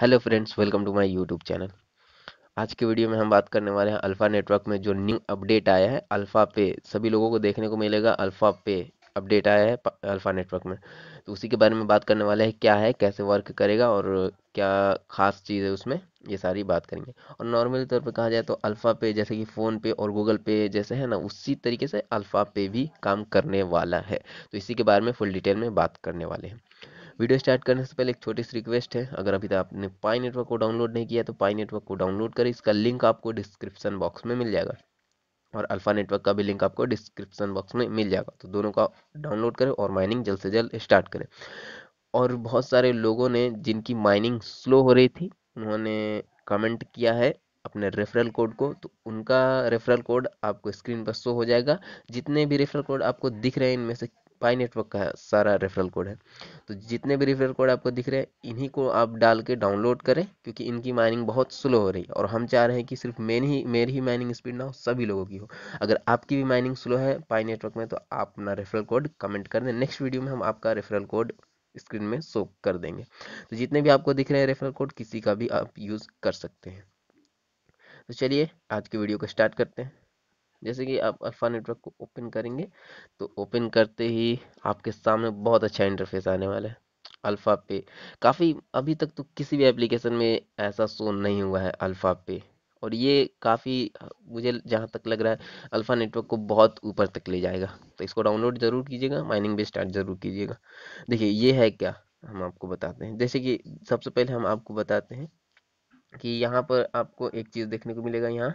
Hello friends welcome to my YouTube channel आज के video में हम बात करने वाले हैं अल्फ़ा नेटवर्क में जो न्यू अपडेट आया है अल्फ़ा पे सभी लोगों को देखने को मिलेगा अल्फ़ा पे अपडेट आया है अल्फ़ा नेटवर्क में तो उसी के बारे में बात करने वाले हैं क्या है कैसे वर्क करेगा और क्या ख़ास चीज़ है उसमें ये सारी बात करेंगे और नॉर्मली तौर पर कहा जाए तो अल्फ़ा पे जैसे कि फ़ोन पे और गूगल पे जैसे है ना उसी तरीके से अल्फ़ा पे भी काम करने वाला है तो इसी के बारे में फुल डिटेल में बात करने वाले हैं वीडियो स्टार्ट करने से पहले एक छोटी सी रिक्वेस्ट है अगर अभी तक आपने पाई नेटवर्क को डाउनलोड नहीं किया तो पाई नेटवर्क को डाउनलोड करें इसका लिंक आपको डिस्क्रिप्शन बॉक्स में मिल जाएगा और अल्फा नेटवर्क का भी लिंक आपको डिस्क्रिप्शन बॉक्स में मिल जाएगा तो दोनों का डाउनलोड करें और माइनिंग जल्द से जल्द स्टार्ट करें और बहुत सारे लोगों ने जिनकी माइनिंग स्लो हो रही थी उन्होंने कमेंट किया है अपने रेफरल कोड को तो उनका रेफरल कोड आपको स्क्रीन पर शो हो जाएगा जितने भी रेफरल कोड आपको दिख रहे हैं इनमें से पाई नेटवर्क का सारा रेफरल कोड है तो जितने भी रेफरल कोड आपको दिख रहे हैं इन्हीं को आप डाल के डाउनलोड करें क्योंकि इनकी माइनिंग बहुत स्लो हो रही है और हम चाह रहे हैं कि सिर्फ मेन ही मेरी ही माइनिंग स्पीड ना हो सभी लोगों की हो अगर आपकी भी माइनिंग स्लो है पाई नेटवर्क में तो आप अपना रेफरल कोड कमेंट कर दें नेक्स्ट वीडियो में हम आपका रेफरल कोड स्क्रीन में शो कर देंगे तो जितने भी आपको दिख रहे हैं रेफरल कोड किसी का भी आप यूज़ कर सकते हैं तो चलिए आज की वीडियो को स्टार्ट करते हैं जैसे कि आप अल्फा नेटवर्क को ओपन करेंगे तो ओपन करते ही आपके सामने बहुत अच्छा इंटरफेस आने वाला है अल्फ़ा पे काफ़ी अभी तक तो किसी भी एप्लीकेशन में ऐसा शो नहीं हुआ है अल्फ़ा पे और ये काफ़ी मुझे जहाँ तक लग रहा है अल्फ़ा नेटवर्क को बहुत ऊपर तक ले जाएगा तो इसको डाउनलोड ज़रूर कीजिएगा माइनिंग भी स्टार्ट ज़रूर कीजिएगा देखिए ये है क्या हम आपको बताते हैं जैसे कि सबसे पहले हम आपको बताते हैं कि यहाँ पर आपको एक चीज़ देखने को मिलेगा यहाँ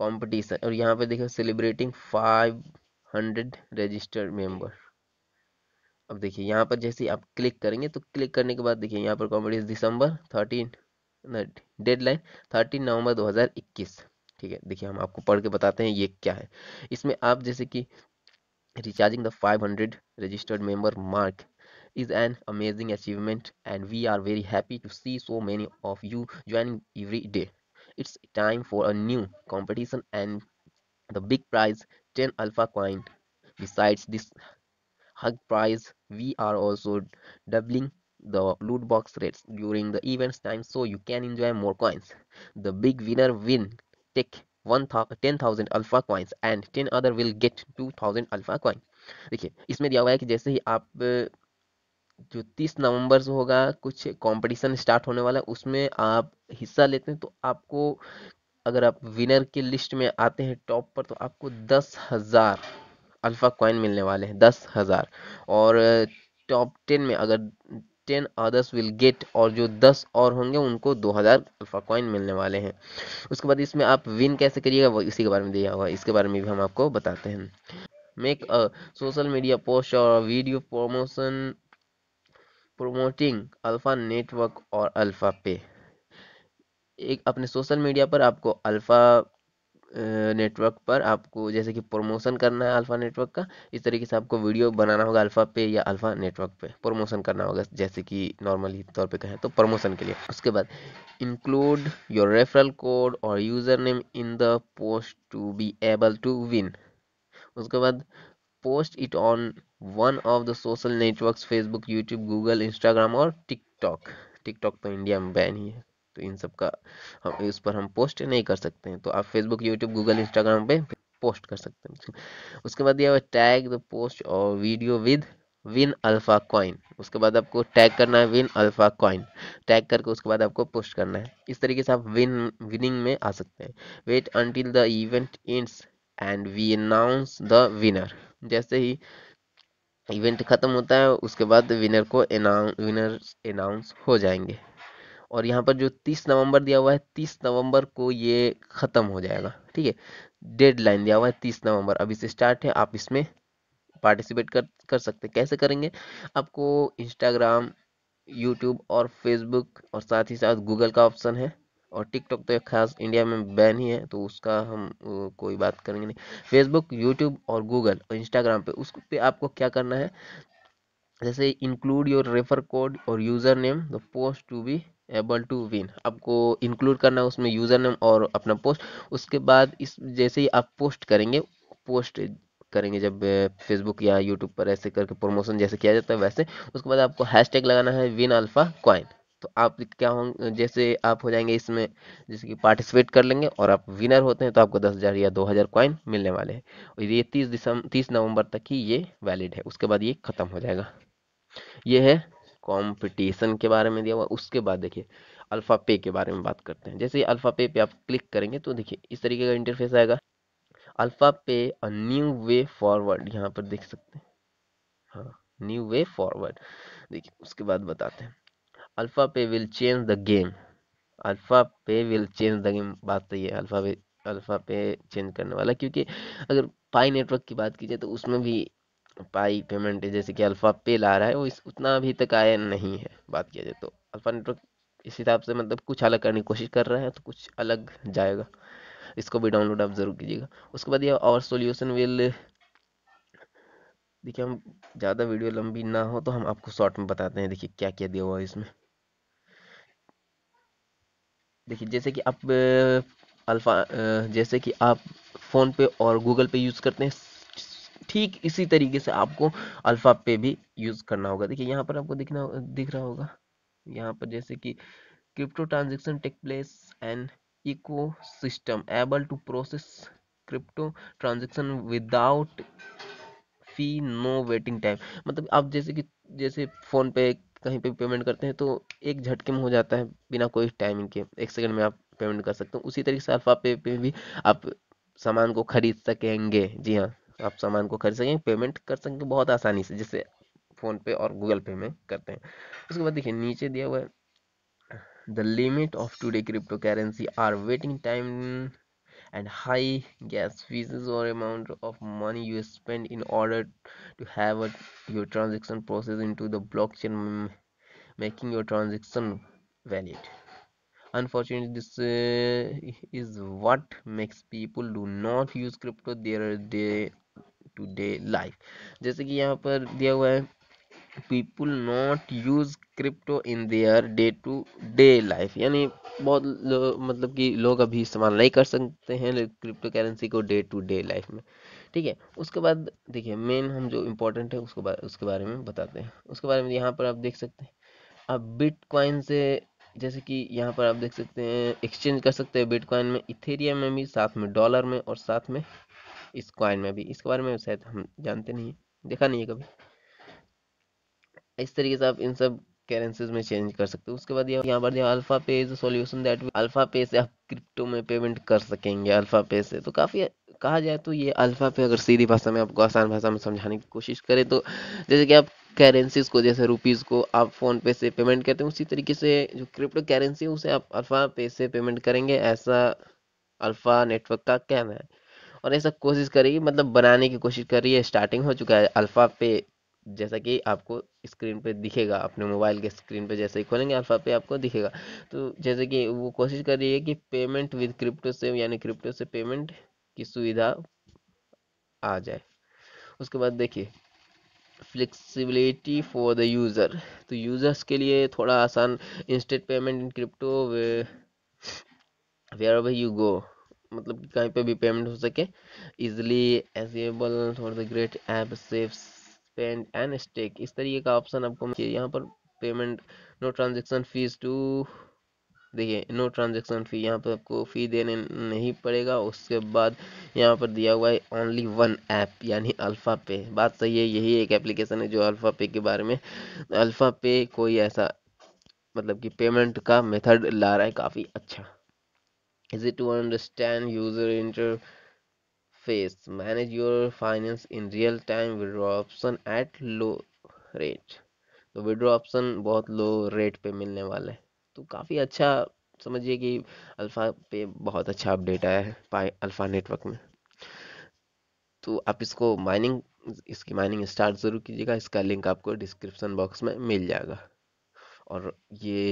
कंपटीशन और यहाँ पे देखो celebrating five hundred registered member अब देखिए यहाँ पर जैसे आप क्लिक करेंगे तो क्लिक करने के बाद देखिए यहाँ पर competition December thirteen deadline thirteen November 2021 ठीक है देखिए हम आपको पढ़ के बताते हैं ये क्या है इसमें आप जैसे कि recharging the 500 registered member mark is an amazing achievement and we are very happy to see so many of you joining every day It's time for a new competition and the big prize 10 alpha coin. Besides this hug prize, we are also doubling the loot box rates during the events time so you can enjoy more coins. The big winner win take 10,000 alpha coins, and 10 other will get 2000 alpha coins. देखिए इसमें दिया हुआ है कि जैसे ही आप जो तीस नवंबर से होगा कुछ कंपटीशन स्टार्ट होने वाला है उसमें आप हिस्सा लेते हैं तो आपको अगर आप विनर की लिस्ट में आते हैं टॉप पर तो आपको दस हज़ार अल्फ़ा कॉइन मिलने वाले हैं दस हज़ार और टॉप टेन में अगर टेन अदर्स विल गेट और जो दस और होंगे उनको दो हज़ार अल्फ़ा कॉइन मिलने वाले हैं उसके बाद इसमें आप विन कैसे करिएगा वो इसी के बारे में दिया हुआ इसके बारे में भी हम आपको बताते हैं मेक सोशल मीडिया पोस्ट और video promotion promoting Alpha Network और अल्फ़ा पे एक अपने सोशल मीडिया पर आपको अल्फ़ा नेटवर्क पर आपको जैसे कि प्रमोशन करना है अल्फ़ा नेटवर्क का इस तरीके से आपको वीडियो बनाना होगा अल्फ़ा पे या अल्फ़ा नेटवर्क पे प्रमोशन करना होगा जैसे कि नॉर्मली तौर पे कहें तो प्रमोशन के लिए उसके बाद इंक्लूड योर रेफरल कोड और user name in the post to be able to win उसके बाद post it on one of the social networks facebook youtube google instagram or tiktok tiktok to india mein ban hi hai to in sab ka hum इस par hum post nahi kar sakte हैं तो आप Facebook YouTube Google Instagram पे post कर सकते हैं उसके बाद यह tag the post or video with win Alpha coin उसके बाद आपको टैग करना है विन अल्फ़ा कॉइन टैग करके उसके बाद आपको पोस्ट करना है इस तरीके से आप विन विनिंग में आ सकते हैं wait until the event ends and we announce the winner जैसे ही इवेंट ख़त्म होता है उसके बाद विनर को अनाउंस विनर अनाउंस हो जाएंगे और यहाँ पर जो तीस नवंबर दिया हुआ है 30 नवंबर को ये ख़त्म हो जाएगा ठीक है डेडलाइन दिया हुआ है तीस नवंबर अभी से स्टार्ट है आप इसमें पार्टिसिपेट कर कर सकते हैं कैसे करेंगे आपको इंस्टाग्राम यूट्यूब और फेसबुक और साथ ही साथ गूगल का ऑप्शन है और टिकटॉक तो एक खास इंडिया में बैन ही है तो उसका हम कोई बात करेंगे नहीं फेसबुक यूट्यूब और गूगल और इंस्टाग्राम पे उस पे आपको क्या करना है जैसे इंक्लूड योर रेफर कोड और user name the post to be able to win आपको इंक्लूड करना है उसमें यूज़र नेम और अपना पोस्ट उसके बाद इस जैसे ही आप पोस्ट करेंगे पोस्ट करेंगे जब फेसबुक या यूट्यूब पर ऐसे करके प्रमोशन जैसे किया जाता है वैसे उसके बाद आपको हैश लगाना है विन अल्फ़ा कॉइन तो आप क्या होंगे जैसे आप हो जाएंगे इसमें जैसे कि पार्टिसिपेट कर लेंगे और आप विनर होते हैं तो आपको दस हज़ार या दो हज़ार कॉइन मिलने वाले हैं और ये तीस दिसंबर तीस नवंबर तक ही ये वैलिड है उसके बाद ये ख़त्म हो जाएगा ये है कॉम्पिटिशन के बारे में दिया हुआ उसके बाद देखिए अल्फ़ा पे के बारे में बात करते हैं जैसे अल्फ़ा पे पे आप क्लिक करेंगे तो देखिए इस तरीके का इंटरफेस आएगा अल्फ़ा पे अ न्यू वे फॉरवर्ड यहाँ पर देख सकते हैं हाँ न्यू वे फॉरवर्ड देखिए उसके बाद बताते हैं Alpha Pay will change the game Alpha Pay will change the game बात तो ये अल्फा पे अल्फा पे चेंज करने वाला क्योंकि अगर पाई नेटवर्क की बात की जाए तो उसमें भी पाई पेमेंट जैसे कि अल्फा पे ला रहा है वो इस उतना अभी तक आया नहीं है बात किया जाए तो अल्फा नेटवर्क इस हिसाब से मतलब कुछ अलग करने की कोशिश कर रहा है तो कुछ अलग जाएगा इसको भी डाउनलोड आप ज़रूर कीजिएगा उसके बाद ये और सोल्यूशन विल देखिए हम ज़्यादा वीडियो लंबी ना हो तो हम आपको शॉर्ट में बताते हैं देखिए क्या क्या दिया हुआ है इसमें देखिए जैसे कि आप अल्फा जैसे कि आप फ़ोन पे और गूगल पे यूज़ करते हैं ठीक इसी तरीके से आपको अल्फ़ा पे भी यूज़ करना होगा देखिए यहाँ पर आपको दिखना दिख रहा होगा यहाँ पर जैसे कि crypto transaction take place and ecosystem able to process crypto transaction without fee no waiting time मतलब आप जैसे कि जैसे फ़ोन पे कहीं पे पेमेंट करते हैं तो एक झटके में हो जाता है बिना कोई टाइमिंग के एक सेकंड में आप पेमेंट कर सकते हो उसी तरीके से अल्फा पे पे भी आप सामान को खरीद सकेंगे जी हाँ आप सामान को खरीद सकेंगे पेमेंट कर सकेंगे बहुत आसानी से जैसे फ़ोन पे और गूगल पे में करते हैं उसके बाद देखिए नीचे दिया हुआ है the limit of today cryptocurrency are waiting time and high gas fees or amount of money you spend in order to have a, your transaction processed into the blockchain making your transaction valid unfortunately this uh, is what makes people do not use crypto their day to day life जैसे कि यहाँ पर दिया हुआ है people not use crypto in their day to day life यानी बहुत मतलब कि लोग अभी इस्तेमाल नहीं कर सकते हैं क्रिप्टो करेंसी को डे टू डे लाइफ में ठीक है उसके बाद देखिए मेन हम जो इम्पोर्टेंट है उसको बारे उसके बारे में बताते हैं उसके बारे में यहाँ पर आप देख सकते हैं आप बिटकॉइन से जैसे कि यहाँ पर आप देख सकते हैं एक्सचेंज कर सकते हैं बिटकॉइन में इथेरियम में भी साथ में डॉलर में और साथ में इस कॉइन में भी इसके बारे में शायद हम जानते नहीं देखा नहीं है कभी इस तरीके से आप इन सब करेंसीज में चेंज कर सकते हो उसके बाद यहाँ पर दिया अल्फा पे इज सॉल्यूशन दैट अल्फा पे से आप क्रिप्टो में पेमेंट कर सकेंगे अल्फा पे से तो काफ़ी कहा जाए तो ये अल्फा पे अगर सीधी भाषा में आपको आसान भाषा में समझाने की कोशिश करें तो जैसे कि आप करेंसीज को जैसे रुपीज़ को आप फ़ोन पे से पेमेंट करते हैं उसी तरीके से जो क्रिप्टो करेंसी है उसे आप अल्फा पे से पेमेंट करेंगे ऐसा अल्फा नेटवर्क का कहना है और ऐसा कोशिश करेगी मतलब बनाने की कोशिश कर रही है स्टार्टिंग हो चुका है अल्फा पे जैसा कि आपको स्क्रीन पे दिखेगा अपने मोबाइल के स्क्रीन पे जैसे ही खोलेंगे अल्फा पे आपको दिखेगा तो जैसे कि वो कोशिश कर रही है कि पेमेंट विद क्रिप्टो से यानी क्रिप्टो से पेमेंट की सुविधा आ जाए उसके बाद देखिए फ्लेक्सिबिलिटी फॉर द यूज़र तो यूज़र्स के लिए थोड़ा आसान instant payment in crypto wherever you go मतलब कहीं पे भी पेमेंट हो सके easily accessible for the great app safes paint and stake इस तरीके का ऑप्शन आपको चाहिए यहाँ पर payment no transaction fees too देखिए नो ट्रांजेक्शन फ़ी यहाँ पर आपको फ़ी देने नहीं पड़ेगा उसके बाद यहाँ पर दिया हुआ है ओनली वन ऐप यानी अल्फ़ा पे बात सही है यही एक एप्लीकेशन है जो अल्फ़ा पे के बारे में अल्फ़ा पे कोई ऐसा मतलब कि पेमेंट का मेथड ला रहा है काफ़ी अच्छा is it to understand user inter phase manage your finance in real time withdraw option at low rate तो विड्रॉ ऑप्शन बहुत लो रेट पे मिलने वाला है तो काफ़ी अच्छा समझिए कि अल्फ़ा पे बहुत अच्छा अपडेट आया है पाई अल्फ़ा नेटवर्क में तो आप इसको माइनिंग इसकी माइनिंग स्टार्ट ज़रूर कीजिएगा इसका लिंक आपको डिस्क्रिप्शन बॉक्स में मिल जाएगा और ये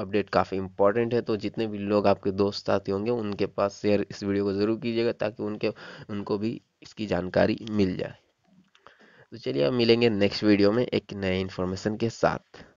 अपडेट काफ़ी इंपॉर्टेंट है तो जितने भी लोग आपके दोस्त साथी होंगे उनके पास शेयर इस वीडियो को ज़रूर कीजिएगा ताकि उनके उनको भी इसकी जानकारी मिल जाए तो चलिए अब मिलेंगे नेक्स्ट वीडियो में एक नए इन्फॉर्मेशन के साथ